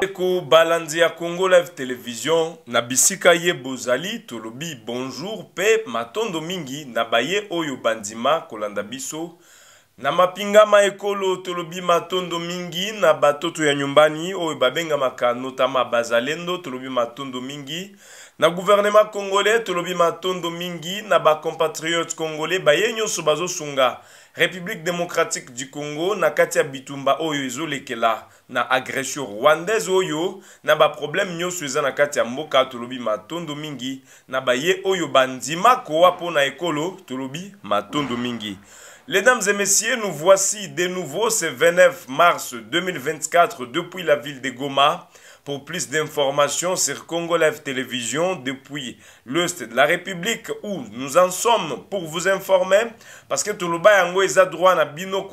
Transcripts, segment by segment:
eku balandi ya congo live television na bisika ye bozali tolobi bonjour mpe matondo mingi na baye oyo bandima kolanda biso na mapingama ekolo tolobi matondo mingi na batoto ya nyumbani oyo babengamaka notama bazalendo tolobi matondo mingi na guvernema congolais tolobi matondo mingi na bacompatriote congolais baye nyonso bazosunga république démocratique du congo na bitumba oyo ezolekela na agression rwandaise oyo na problème Nyo eza na kati mboka tolobi matondo mingi na oyo bandima ko na ekolo tolobi matondo mingi Les dames et messieurs, nous voici de nouveau ce 29 mars 2024 depuis la ville de Goma pour plus d'informations sur Congo Live Télévision depuis l'Est de la République où nous en sommes pour vous informer, parce que Toulouba Yango a droit à bino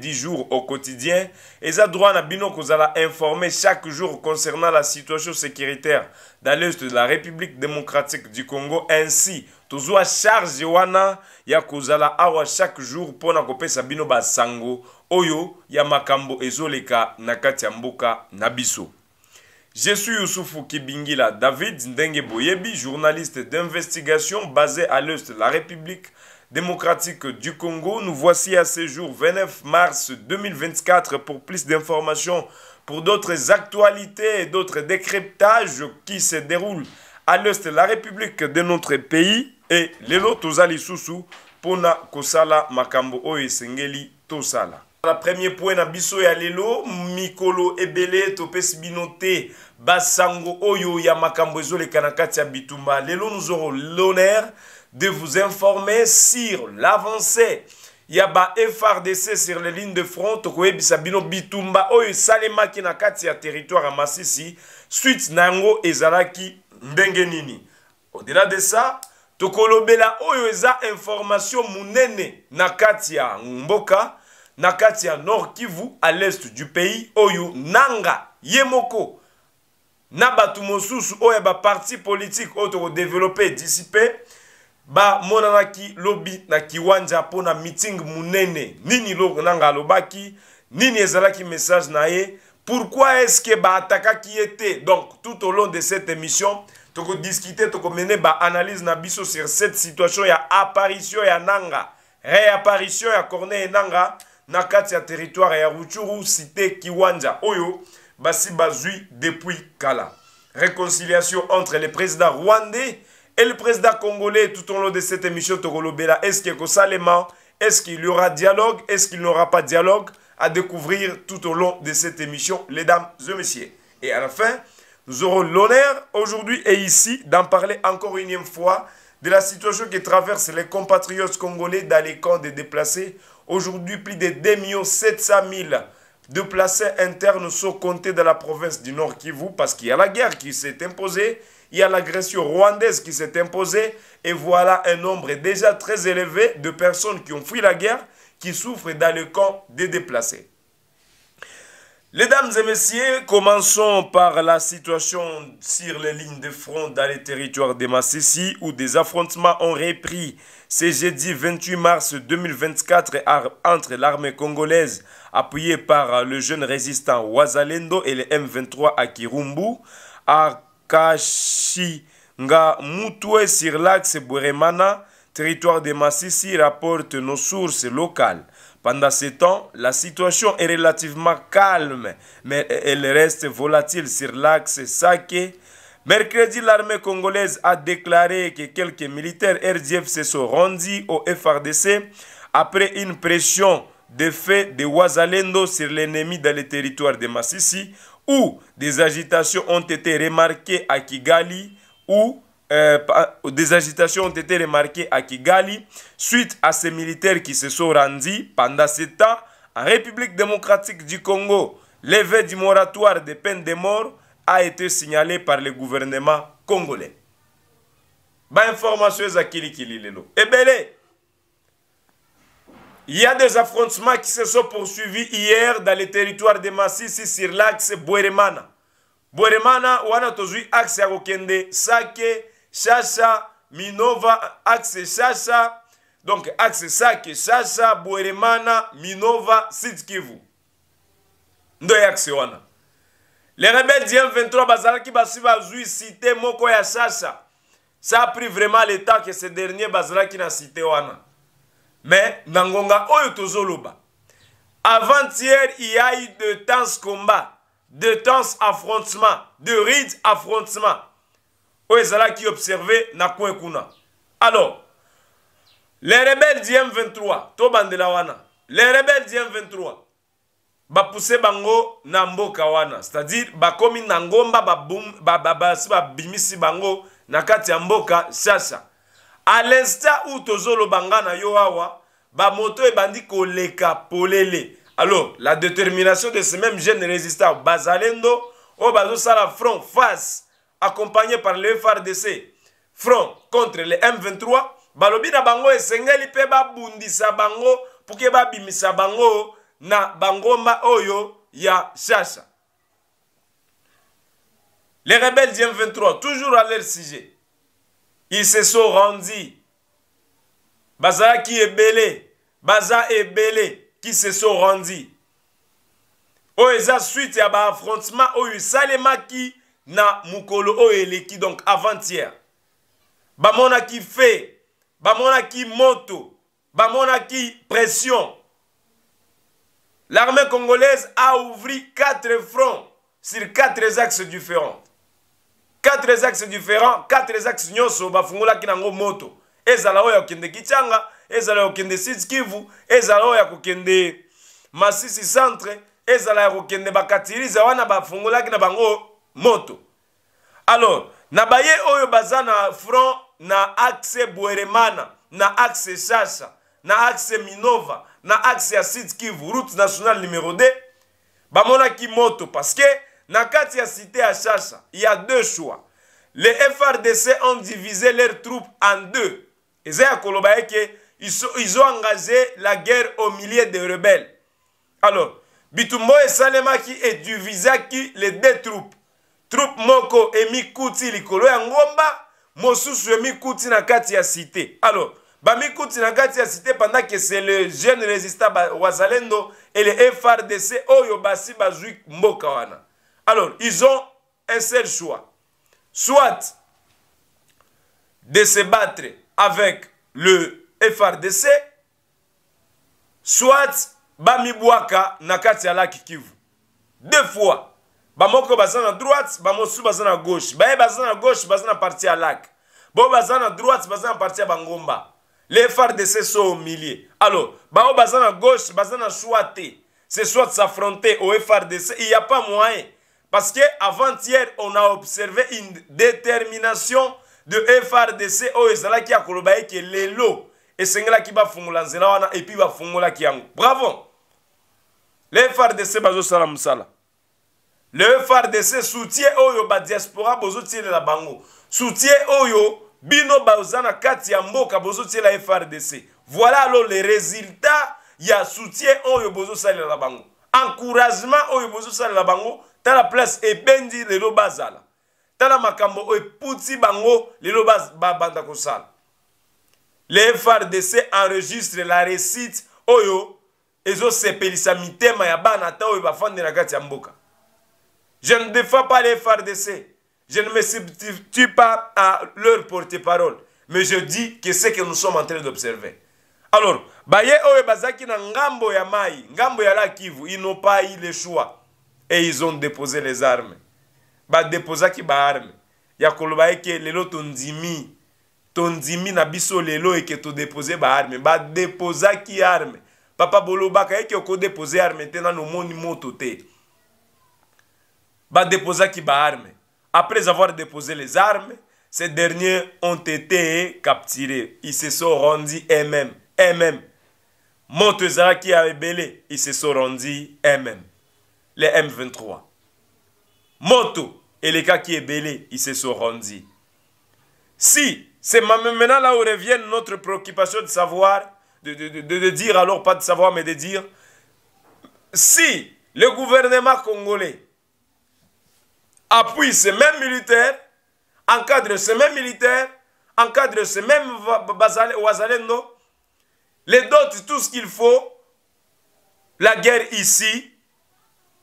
10 jours au quotidien, et droit na bino informer chaque jour concernant la situation sécuritaire dans l'Est de la République démocratique du Congo ainsi il charge wana ya kozala awa chaque jour vous sa bino basango oyo ya makambo ezoleka na kati ya na biso je suis Youssoufou Kibingila David Ndengeboyebi, journaliste d'investigation basé à l'Est de la République démocratique du Congo. Nous voici à ce jour 29 mars 2024 pour plus d'informations pour d'autres actualités et d'autres décryptages qui se déroulent à l'Est de la République de notre pays. Et les Tosali Sousou, Pona Kosala Makambo Oesengeli Tosala na premier point na biso ya lelo mikolo ebele topes bino basango oyo ya makambo ezoleka kanakati kati ya bitumba lelo nous aurons l'honneur de vous informer sur l'avancée ya ba FRDC sur les lignes de front tokoyebisa bino bitumba oyo salemaki na kati ya territoire ya masisi suite nango ezalaki ndenge nini au-delà de ça kolobela oyo eza information munene na kati ya mboka na kati ya nord kivu à l'est du pays oyo nanga ye moko na bato mosusu oyo ya baparti politike oyo tokodevelope disi mpe bamonanaki lobi na kiwanja mpo na miting monene nini loko nanga alobaki nini ezalaki message na ye pourquoi estce baatakaki ye te donc tout au long de cette émission tokodiscute tokomene baanalyse na biso sur cette situation ya apparition ya nanga réapparition ya corneille nanga nakatia territoire et cité kiwanja oyo basi bazui depuis kala réconciliation entre le président rwandais et le président congolais tout au long de cette émission tokolobela est-ce que est-ce qu'il y aura dialogue est-ce qu'il n'y aura pas dialogue à découvrir tout au long de cette émission les dames et messieurs et à la fin nous aurons l'honneur aujourd'hui et ici d'en parler encore une fois de la situation que traversent les compatriotes congolais dans les camps des déplacés Aujourd'hui, plus de 2 700 000 déplacés internes sont comptés dans la province du Nord Kivu parce qu'il y a la guerre qui s'est imposée, il y a l'agression rwandaise qui s'est imposée, et voilà un nombre déjà très élevé de personnes qui ont fui la guerre, qui souffrent dans le camp des déplacés. Mesdames et messieurs, commençons par la situation sur les lignes de front dans les territoires de Massissi où des affrontements ont repris. ce jeudi 28 mars 2024 entre l'armée congolaise appuyée par le jeune résistant Wazalendo et les M23 à Kirumbu à sur l'axe bouremana territoire de Massissi, rapportent nos sources locales. Pendant ce temps, la situation est relativement calme, mais elle reste volatile sur l'axe Sake. Mercredi, l'armée congolaise a déclaré que quelques militaires RDF se sont rendus au FRDC après une pression de fait de Ouazalendo sur l'ennemi dans le territoire de Massissi, où des agitations ont été remarquées à Kigali, où euh, des agitations ont été remarquées à Kigali suite à ces militaires qui se sont rendus pendant ce temps en République démocratique du Congo. L'éveil du moratoire des peines de mort a été signalé par le gouvernement congolais. Il y a des affrontements qui se sont poursuivis hier dans les territoires de Massissi sur l'axe Boueremana. Boueremana, wana tozui axe Sake, sasa minova axe sasa donc axe sake sasa bweremana minova sud kivu ndo ye axe wana le rebel di m23 bazalaki basi bazwi cité moko ya sasa ça a pris vraiment le temps que ce dernier bazalaki na cité wana mais na ngonga oyo tozoloba avant-hier il y a eu de temps combat de temps affrontement de rides affrontement oyo ezalaki observe na coin kuna alors les rebelles du m23 tobandela wana les rebelles du m23 bapuse bango na mboka wana c'est-à-dire bakomi na ngomba basi babimisi bango na kati ya mboka shasha a l'instant oyo tozoloba nga na yo awa bamoto ebandi koleka polele alors la détermination de ce même jeune résistant bazalendo oyo bazosala front face accompagné par le FRDC front contre le M23 balobi na bango esengeli ba bundisa bango pour que babimisa bango na bangomba oyo ya chassa. les rebelles du M23 toujours à leur sujet ils se sont rendus est belé, baza belé qui se sont rendus Au eza suite à baaffrontement oyo esalemaki na mukolo oyo eleki donc avant-hier mona qui bamonaki fe qui moto mona qui pression l'armée congolaise a ouvert quatre fronts sur quatre axes différents quatre axes différents quatre axes nyoso nyonso na nango moto ezala oyo ya kichanga ezala oyo kokende sitkivu kivu ezala oyo ya kokende masisi centre ezala oyo kokende bakatiriza wana ki na bango moto alors na baye oyo baza na front na axe bweremana na axe Sasa, na axe minova na axe ya kivu route nationale numéro 2 kimoto moto que na kati ya cité à il y a deux choix Les frdc ont divisé leurs troupes en deux c'est à Kolobaye que ils ont engagé la guerre au milieu des rebelles alors bitumbo divisé qui les deux troupes troupe moko emikuti likolo ya ngomba mosusu emikuti na kati ya cité alors bamikuti na kati ya cité pendant que c'est le jeune résistant wazalendo et le frdc oyo basi bazwi mboka wana alors ils ont un seul choix soit de se battre avec le frdc soit bamibwaka na kati ya laki kivu deux fois bamoko bazan à droite bamosusu bazana à gauche baye bazana à gauche bazana parti à lac bao bazan à droite bazan parti à bangomba Les frdc sont au milieu alors bao bazana à gauche bazana à choix c'est soit s'affronter au frdc il n'y a pas moyen parce que avant-hier on a observé une détermination de frdc oh, va ezalaki ya koloba eke lelo puis bafungola nzela wana epuis bafungolaki kiangu. bravo le frdc salam sala. le frdc soutien oyo badiaspora bozotielela bango soutien oyo bino baza na kati ya mboka bozotiela frdc voilà alors le résultat ya soutien oyo bozosalela bango encouragement oyo bozosalela bango tala place ebendi lelo bazala tala makambo oyo eputi bango lelo babanda kosala le frdc enregistre la réussite oyo ezosepelisa mitema ya bana ata oyo bafandi na kati ya mboka Je ne défends pas les FARDC. Je ne me substitue pas à leur porte-parole. Mais je dis que ce que nous sommes en train d'observer. Alors, baye na ngambo ya mai, ngambo ya ils n'ont pas eu le choix et ils ont déposé les armes. Ba qui ba armes. Ya koloba eke lelo tondimi, tondimi na biso lelo eke to déposer ba armes. Ba ki armes. Papa bolobaka eke ko déposer armes Tena no moni moto qui armes. après avoir déposé les armes ces derniers ont été capturés ils se sont rendus eux-mêmes eux-mêmes qui qui été ebele ils se sont rendus eux-mêmes les m23 moto et les cas qui est belés. ils se sont rendus si c'est maintenant là où revient notre préoccupation de savoir de dire alors pas de savoir mais de dire si le gouvernement congolais appuie ces mêmes militaires, encadre ces mêmes militaires, encadre ces mêmes Ouazalendo, les dote tout ce qu'il faut, la guerre ici,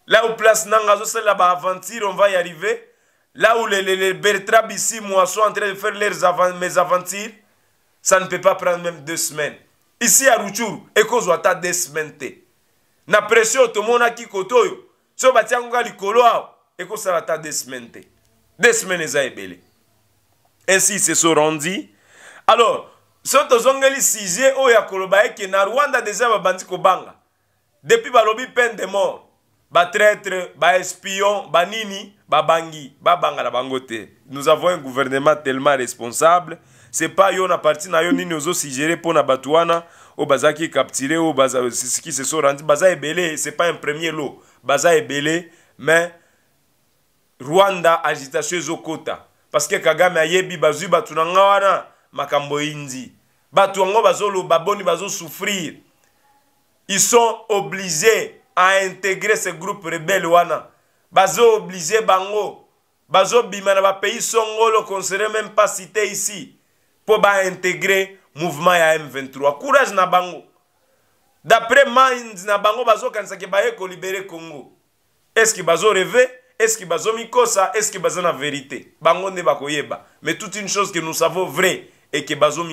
là où place Nangazo, c'est là-bas, aventure, on va y arriver, là où les, les, ici, moi, sont en train de faire leurs avant, mes aventures, ça ne peut pas prendre même deux semaines. Ici à Ruchuru, ekozwata deux semaines te. Na pression, tout le monde a qui va so batiangonga likolo ekosala ata deux semaines te deux semaines eza ebele ainsi se seront dit alors so tozongeli sujet oyo ya koloba eke na rwanda deja babandi kobanga depuis balobi peine de mort batraître baespion banini babangi babanga na bango te nous avons un gouvernement tellement responsable c'est pas yo na parti na yo nini ozosigere mpo na bato wana oyo bazalaki capture oyo qui se so randi baza ebele c'est pas un premier lot baza ebele mais rwanda agitation ezokɔta parceke kagame ayebi bazwi bato na nga wana makambo eyindi bato yango bazoloba boni bazosouffrir ils sont obligés à intégrer ce groupe rebelle wana bazooblige bango bazobima na bapays songolo concerne même pas cité ici mpo baintégre mouvement ya m23 courage na bango d'après mind na bango bazokanisaki baye kolibere congo estce bazoreve que bazo Est-ce que la vérité bango ne bakoyeba mais toute une chose que nous savons vrai et que bazo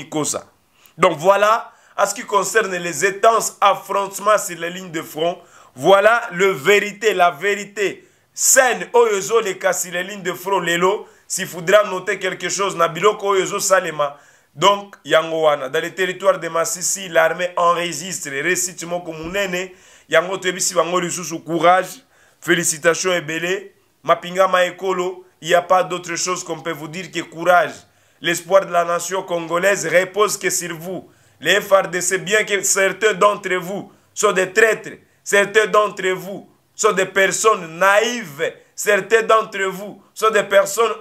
donc voilà à ce qui concerne les étances affrontements sur les lignes de front voilà le vérité la vérité saine le cas sur les lignes de front s'il faudra noter quelque chose na a salema. donc Yangoana. dans les territoires de Massissi, l'armée enregistre les moko comme yango Tebisi, bango courage Félicitations Ebele, Mapinga, Ekolo, il n'y a pas d'autre chose qu'on peut vous dire que courage. L'espoir de la nation congolaise repose que sur vous. Les c'est bien que certains d'entre vous soient des traîtres, certains d'entre vous soient des personnes naïves, certains d'entre vous soient des personnes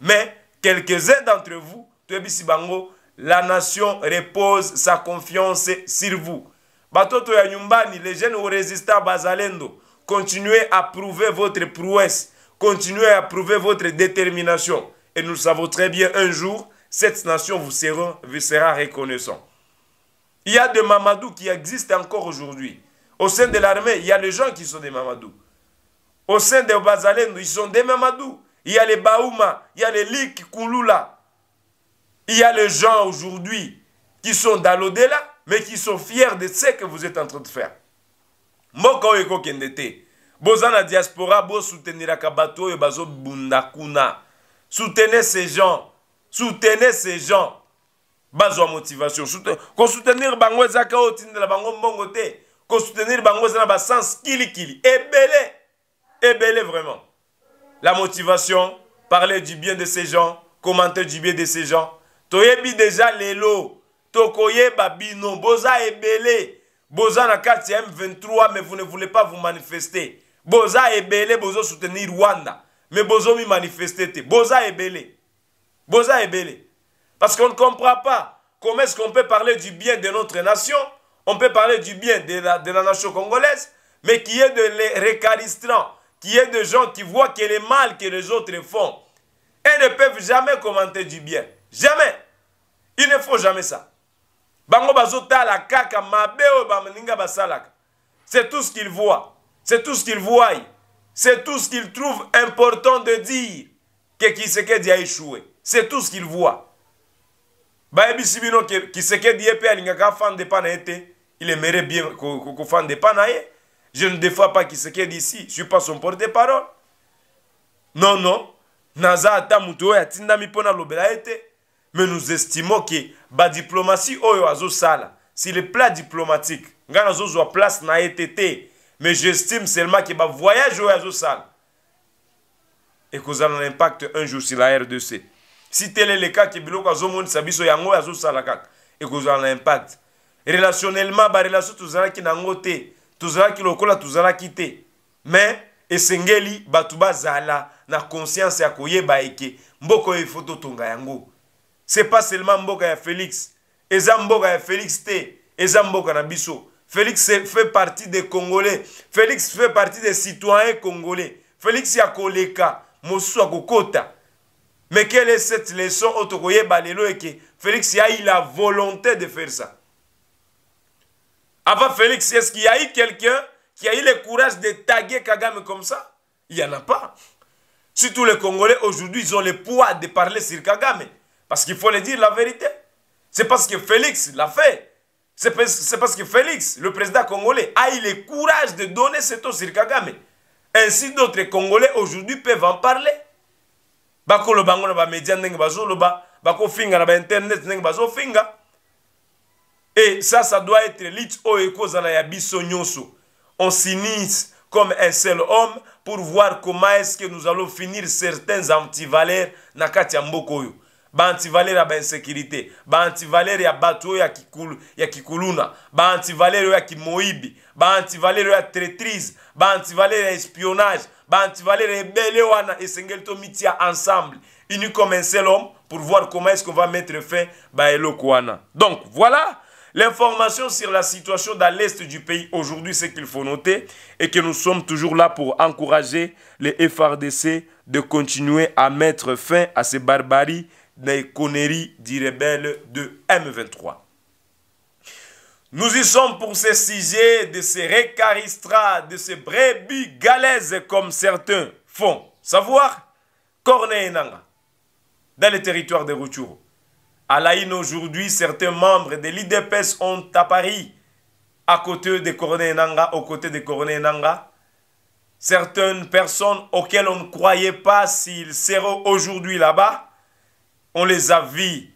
mais quelques-uns d'entre vous, la nation repose sa confiance sur vous batoto ya les jeunes à bazalendo continuez à prouver votre prouesse continuez à prouver votre détermination et nous savons très bien un jour cette nation vous sera, vous sera reconnaissant il y a des Mamadou qui existent encore aujourd'hui au sein de l'armée il y a les gens qui sont des Mamadou au sein des Bazalendo ils sont des Mamadou il y a les Baouma il y a les Lik Kouloula. il y a les gens aujourd'hui qui sont dans lau mais qui sont fiers de ce que vous êtes en train de faire. Moko quelqu'un ekokende te. Boza diaspora bo soutenir akabato et Bazou kuna. Soutenez ces gens. Soutenez ces gens. Bazwa motivation. Ko soutenir bango ezaka de la bango mbongo te. Ko soutenir bango eza na kili kilikili. Ebele. Ebele vraiment. La motivation, parler du bien de ces gens, commenter du bien de ces gens. Toyebi déjà les lots. Tokoye Babino, boza ebele boza na 4 M23 mais vous ne voulez pas vous manifester boza ebele bozo soutenir Rwanda mais bozo mi manifester boza ebele boza ebele parce qu'on ne comprend pas comment est-ce qu'on peut parler du bien de notre nation on peut parler du bien de la, nation congolaise mais qui est de les récalistrants qui est de gens qui voient que le mal que les autres font Ils ne peuvent jamais commenter du bien jamais il ne faut jamais ça bango bazotala kaka mabe oyo baninga basalaka c'est tout ce qu'il voit c'est tout ce qu'il voit c'est tout ce qu'il trouve important de dire que qui kisekedi a échoué c'est tout ce qu'ils voient bayebisi bino kisekedi ye que alingaka afande epa na ye il aimerait bien kofanda fan de ye je ne défends pas kisekedi ici je suis pas son porte parole non non naza ata moto oyo pona mpo te me nous estimons ke badiplomatie oyo azosala si le plat diplomatique ngai nazozwa place na ye te te mais j'estime seulement ke bavoyage oyo azosala ekozala na impact un jour si la rdc si tele eleka ke biloko azomonisa biso yango oyo azosala kaka ekozala na impact relationnellement barelation tozalaki nango te tozalaki lokola tozalaki te mais esengeli bato bazala na conscience ya koyeba eke mboka oyo efo totonga yango n'est pas seulement mboka Félix Et mboka Félix T. et mboka Félix fait partie des Congolais Félix fait partie des citoyens congolais Félix ya koleka le mais quelle est cette leçon que Félix a eu la volonté de faire ça avant Félix est-ce qu'il y a eu quelqu'un qui a eu le courage de taguer Kagame comme ça il n'y en a pas surtout les Congolais aujourd'hui ils ont le poids de parler sur Kagame parce qu'il faut le dire la vérité. C'est parce que Félix l'a fait. C'est parce que Félix, le président congolais, a eu le courage de donner cet osir Kagame. Ainsi, d'autres Congolais aujourd'hui peuvent en parler. Bakolo bango ba médias ndenge bako finga na internet ndenge bazofinga. Et ça, ça doit être l'it o ekozala ya biso On s'unit comme un seul homme pour voir comment est-ce que nous allons finir certains antivaleurs na katia mboko mbokoyo baantivalere ben ya bainsekirité baantivalere ya batuo ya, kikulu, ya kikuluna Ba oyo ya kimoibi, baantivalere traîtrise, ya traitrise baantivalere ya espionnage baantivalere ebele wana esengeli mitia ensemble Il comme un seul homme pour voir comment est-ce qu'on va mettre fin à wana donc voilà L'information sur la situation dans l'est du pays aujourd'hui, ce qu'il faut noter et que nous sommes toujours là pour encourager les FRDC de continuer à mettre fin à ces barbaries les conneries des rebelles de M23. Nous y sommes pour ces sujets de ces récaristras, de ces brebis galaises comme certains font savoir, Corneille Nanga, dans le territoire de Rutshuru. À laïne aujourd'hui, certains membres de l'IDPS ont à Paris, à côté de Corneille Nanga, aux côtés de Corneille Nanga, certaines personnes auxquelles on ne croyait pas s'ils seraient aujourd'hui là-bas, on les a vus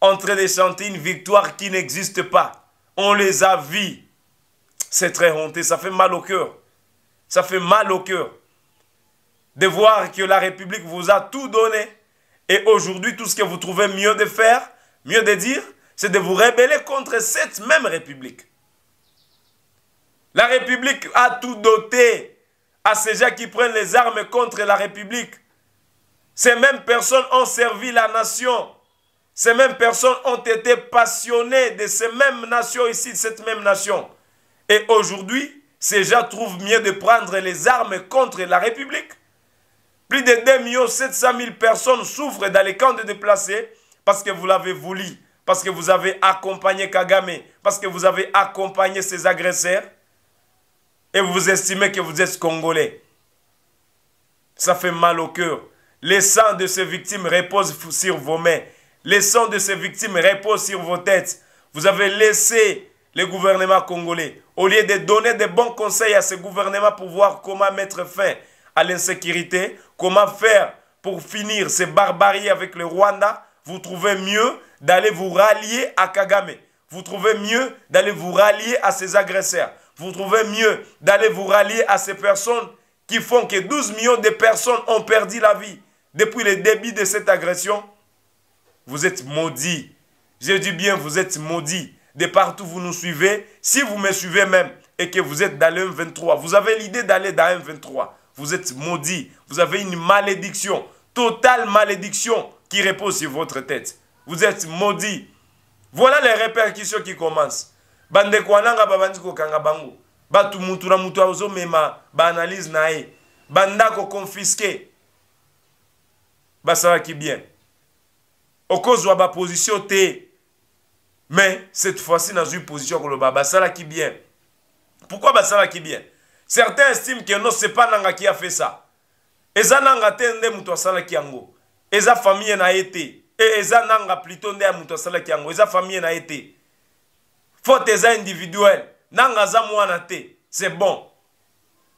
en train de chanter une victoire qui n'existe pas. On les a vus. C'est très honteux, ça fait mal au cœur. Ça fait mal au cœur de voir que la République vous a tout donné. Et aujourd'hui, tout ce que vous trouvez mieux de faire, mieux de dire, c'est de vous rebeller contre cette même République. La République a tout doté à ces gens qui prennent les armes contre la République. Ces mêmes personnes ont servi la nation. Ces mêmes personnes ont été passionnées de ces mêmes nations ici, de cette même nation. Et aujourd'hui, ces gens trouvent mieux de prendre les armes contre la République. Plus de 2 700 000 personnes souffrent dans les camps de déplacés parce que vous l'avez voulu, parce que vous avez accompagné Kagame, parce que vous avez accompagné ses agresseurs. Et vous estimez que vous êtes Congolais. Ça fait mal au cœur. Le sang de ces victimes repose sur vos mains. Le sang de ces victimes repose sur vos têtes. Vous avez laissé le gouvernement congolais. Au lieu de donner des bons conseils à ce gouvernement pour voir comment mettre fin à l'insécurité, comment faire pour finir ces barbaries avec le Rwanda, vous trouvez mieux d'aller vous rallier à Kagame. Vous trouvez mieux d'aller vous rallier à ces agresseurs. Vous trouvez mieux d'aller vous rallier à ces personnes qui font que 12 millions de personnes ont perdu la vie. Depuis le début de cette agression, vous êtes maudits. J'ai dit bien, vous êtes maudits. De partout vous nous suivez, si vous me suivez même et que vous êtes dans le M23, vous avez l'idée d'aller dans le M23, vous êtes maudits. Vous avez une malédiction, totale malédiction qui repose sur votre tête. Vous êtes maudits. Voilà les répercussions qui commencent. bango basalaki bien ba position te mais cette fois-ci une position Basala ki bien pourquoi ki bien certains estiment que non c'est pas nanga qui a fait ça eza nanga te nde sala asalaki eza famille na été. Et eza nanga plutôt nde ya sala asalaki eza famille na été. Fortes faute eza nanga aza te c'est bon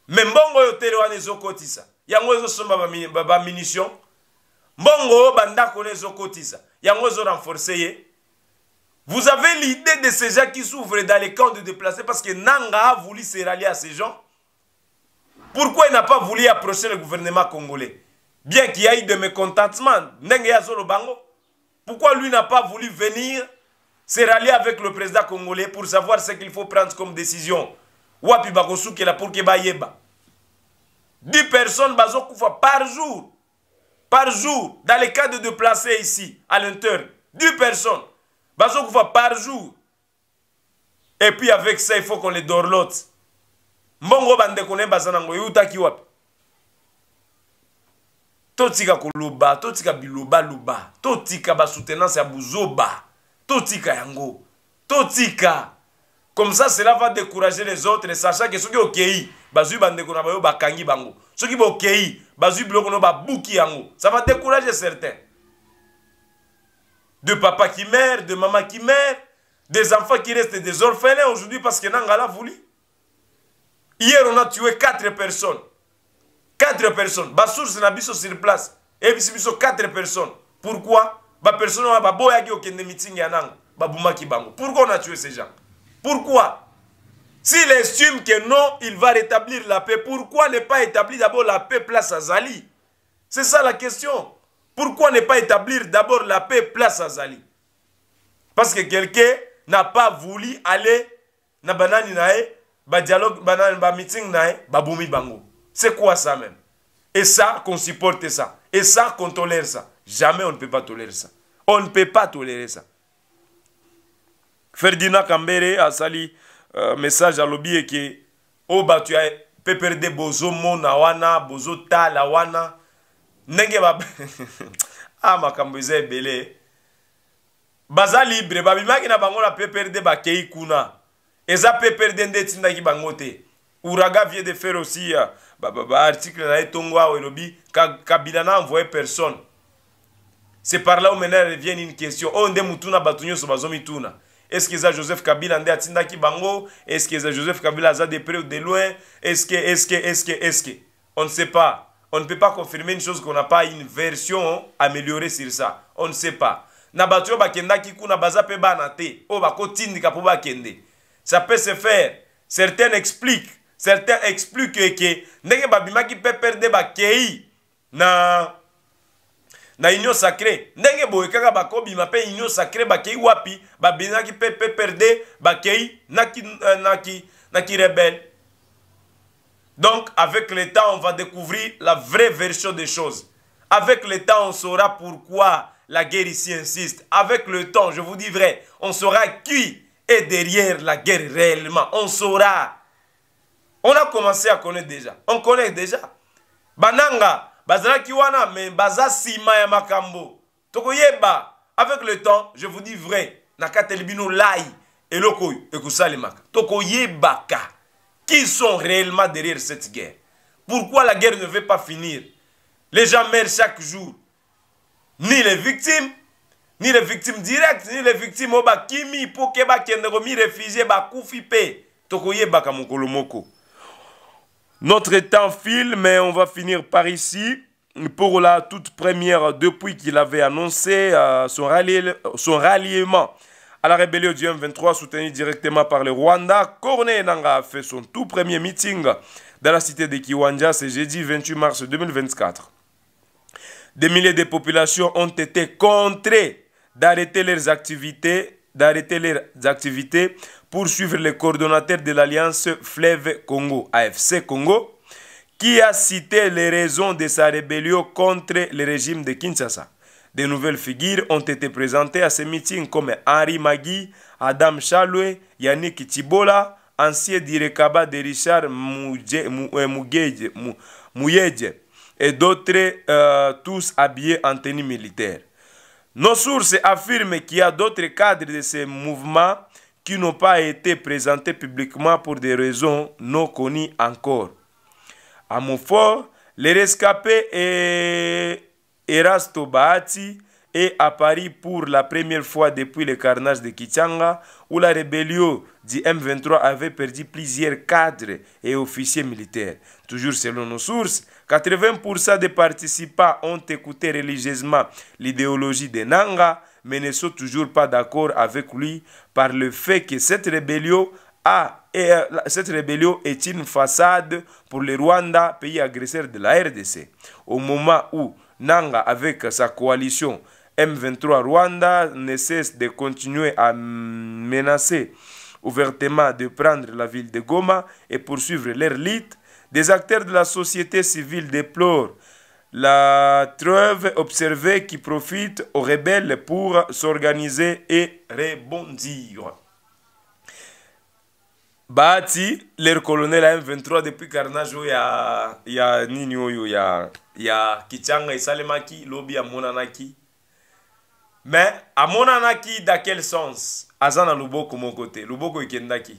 Mais mbongo oyo tele wana ezokotisa yango ezosomba baminition ba, mbongo Banda kotiza. vous avez l'idée de ces gens qui s'ouvrent dans les camps de déplacés parce que nanga a voulu se rallier à ces gens pourquoi il n'a pas voulu approcher le gouvernement congolais bien qu'il y ait de mécontentement pourquoi lui n'a pas voulu venir se rallier avec le président congolais pour savoir ce qu'il faut prendre comme décision 10 personnes par jour par jour, dans les cadres de placer ici, à l'intérieur, 10 personnes. Bazokoufa par jour. Et puis avec ça, il faut qu'on les dorlote. Mbongo bande konen bazanango, yuta kiwap. Totika koloba, totika biloba loba, totika ba soutenance ya buzoba, totika yango, totika. Comme ça, cela va décourager les autres, sachant que ceux qui ont cueilli, bazui bandeko na bayo bakangi bango. Ceux qui ont pays, ils ont bouki. yango. Ça va décourager certains. De papa qui meurt, de maman qui meurt, des enfants qui restent des orphelins aujourd'hui parce que Nangala voulu. Hier, on a tué quatre personnes. Quatre personnes. La source biso sur place. Et puis, biso quatre personnes. Pourquoi? Ba personne ba boya ki okende meeting ya nango. Ba bumaki bango. Pourquoi on a tué ces gens? Pourquoi S'il estime que non, il va rétablir la paix, pourquoi ne pas établir d'abord la paix place à Zali C'est ça la question. Pourquoi ne pas établir d'abord la paix place à Zali Parce que quelqu'un n'a pas voulu aller na banani nae, ba dialogue ba meeting nae, ba bango. C'est quoi ça même Et ça qu'on supporte ça. Et ça qu'on tolère ça. Jamais on ne peut pas tolérer ça. On ne peut pas tolérer ça. ferdina kambere asali uh, message alobi eke oyo oh bato ya pprd bozomona wana bozotala wana ndenge ba ah makambo eza ebele baza libre babimaki na bango na pprd bakei kuna eza pprd nde etindaki bango te uraga vie de faire aussi baarticle euh, ba, ba, na ye tongo awa elobi kabila na envoye personne c'est par là où maintenant revienne une question oyo oh, nde mutuna bato nyonso bazomituna Est-ce que ça joseph kabila nde ki bango que que joseph kabila aza de près ou de loin Est-ce est-ce est-ce que, que, que, est-ce que? on ne sait pas on ne peut pas confirmer une chose qu'on n'a pas une version améliorée sur ça on ne sait pas na Bakenda oyo bakendaki kuna baza pe bana te tindi ka bakende ça peut se faire certains expliquent certains expliquent que ne ndenge pas perdre perde kei. na union sacré ndenge union sacré wapi na, ki, na, ki, na donc avec le temps on va découvrir la vraie version des choses avec le temps on saura pourquoi la guerre ici insiste avec le temps je vous dis vrai on saura qui est derrière la guerre réellement on saura on a commencé à connaître déjà on connaît déjà bananga bazalaki Kiwana, me baza sima ya makambo tokoyeba avec le temps je vous dis vrai nakate bino lai eloko oyo Toko yebaka. qui sont réellement derrière cette guerre pourquoi la guerre ne veut pas finir les gens meurent chaque jour ni les victimes ni les victimes directes ni les victimes oyo bakimi mpo réfugié réfugiés. komirefugie bakufi mpe mokolo moko notre temps file, mais on va finir par ici. Pour la toute première, depuis qu'il avait annoncé euh, son, ralliement à la rébellion du M23, soutenue directement par le Rwanda, Corneille Nanga a fait son tout premier meeting dans la cité de Kiwanja ce jeudi 28 mars 2024. Des milliers de populations ont été contrées d'arrêter leurs activités d'arrêter les activités pour suivre le coordonnateur de l'Alliance FLEV Congo, AFC Congo, qui a cité les raisons de sa rébellion contre le régime de Kinshasa. De nouvelles figures ont été présentées à ce meeting comme Henri Magui, Adam Chalwe, Yannick Tibola, ancien directeur de Richard euh, Mouyedje et d'autres, euh, tous habillés en tenue militaire. Nos sources affirment qu'il y a d'autres cadres de ces mouvements qui n'ont pas été présentés publiquement pour des raisons non connues encore. À fort, les rescapés et Erasto et à Paris pour la première fois depuis le carnage de Kichanga, où la rébellion du M23 avait perdu plusieurs cadres et officiers militaires. Toujours selon nos sources, 80% des participants ont écouté religieusement l'idéologie de Nanga, mais ne sont toujours pas d'accord avec lui par le fait que cette rébellion cette rébellion est une façade pour le Rwanda, pays agresseur de la RDC. Au moment où Nanga, avec sa coalition M23 Rwanda ne cesse de continuer à menacer ouvertement de prendre la ville de Goma et poursuivre l'élite. Des acteurs de la société civile déplorent la trêve observée qui profite aux rebelles pour s'organiser et rebondir. Bati, leur colonel M23 depuis carnage oh, ya a nini il y a kichanga Lobby à Monanaki. me amonanaki da quel sens aza na loboko moko te loboko ekendaki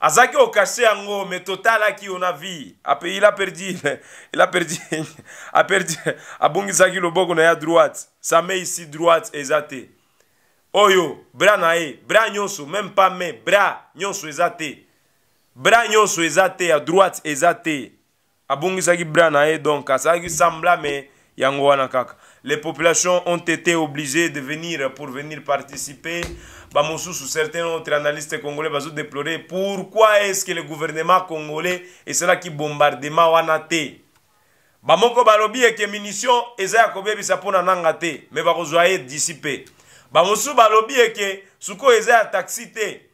azalaki okashe yango me totalaki on a vu ape il a perdu il a perdu a perdu abongisaki loboko na ye droite sa main ici droite eza te oyo bra na ye bra nyonso même pas main bra nyonso eza te bra nyonso eza te ya droite eza te abongisaki bra na ye donc azalaki sembla me yango wana kaka les populations ont été obligées de venir pour venir participer. sous certains autres analystes congolais ont déploré pourquoi est-ce que le gouvernement congolais est cela qui bombarde Mawanate. Bamoko balobi et que munition ezaya kobebisa pona nanga te mais bakozwa ye dissiper. Bamosu balobi et que sous quoi taxi taxité.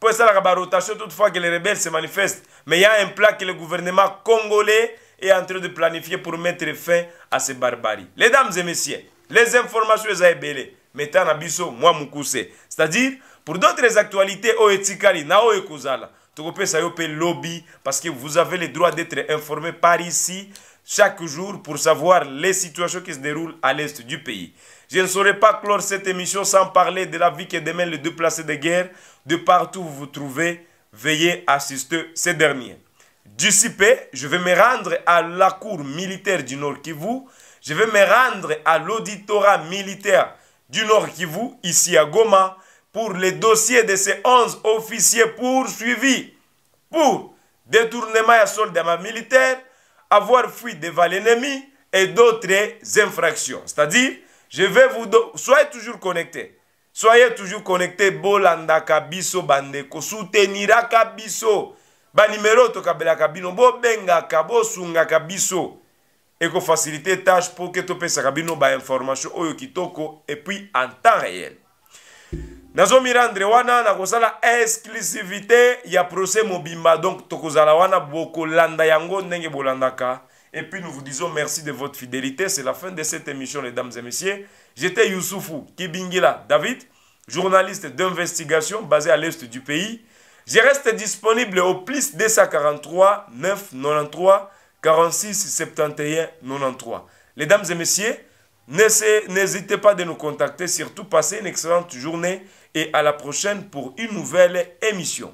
pour ça la rotation toutefois que les rebelles se manifestent mais il y a un plat que le gouvernement congolais est en train de planifier pour mettre fin à ces barbaries. Les dames et messieurs, les informations sont belles. Mettez un biso, moi, C'est-à-dire, pour d'autres actualités, au Etikali, Nao et Kozala, pe lobby, parce que vous avez le droit d'être informé par ici, chaque jour, pour savoir les situations qui se déroulent à l'est du pays. Je ne saurais pas clore cette émission sans parler de la vie que demain, les deux placés de guerre. De partout où vous vous trouvez, veillez assister ces derniers dissipé, je vais me rendre à la cour militaire du Nord Kivu, je vais me rendre à l'auditorat militaire du Nord Kivu, ici à Goma, pour les dossiers de ces 11 officiers poursuivis pour détournement à soldats militaires, avoir fui devant l'ennemi et d'autres infractions. C'est-à-dire, je vais vous... Soyez toujours connectés. Soyez toujours connectés. Bolanda Kabiso Bandeko. Soutenira Kabiso banimero tokabelaka sunga, bobengaka kabiso. Eko faciliter tâche mpo ke kabino ba information oyo kitoko puis en temps réel Mirandre wana na kosala exclusivité ya procès mobimba donc tokozala wana landa yango ndenge bolandaka Et puis nous vous disons merci de votre fidélité. C'est la fin de cette émission, dames et messieurs. J'étais Youssoufou Kibingila David, journaliste d'investigation basé à l'est du pays. Je reste disponible au plus 243 993 46 71 93. Mesdames et messieurs, n'hésitez pas de nous contacter. Surtout, passez une excellente journée et à la prochaine pour une nouvelle émission.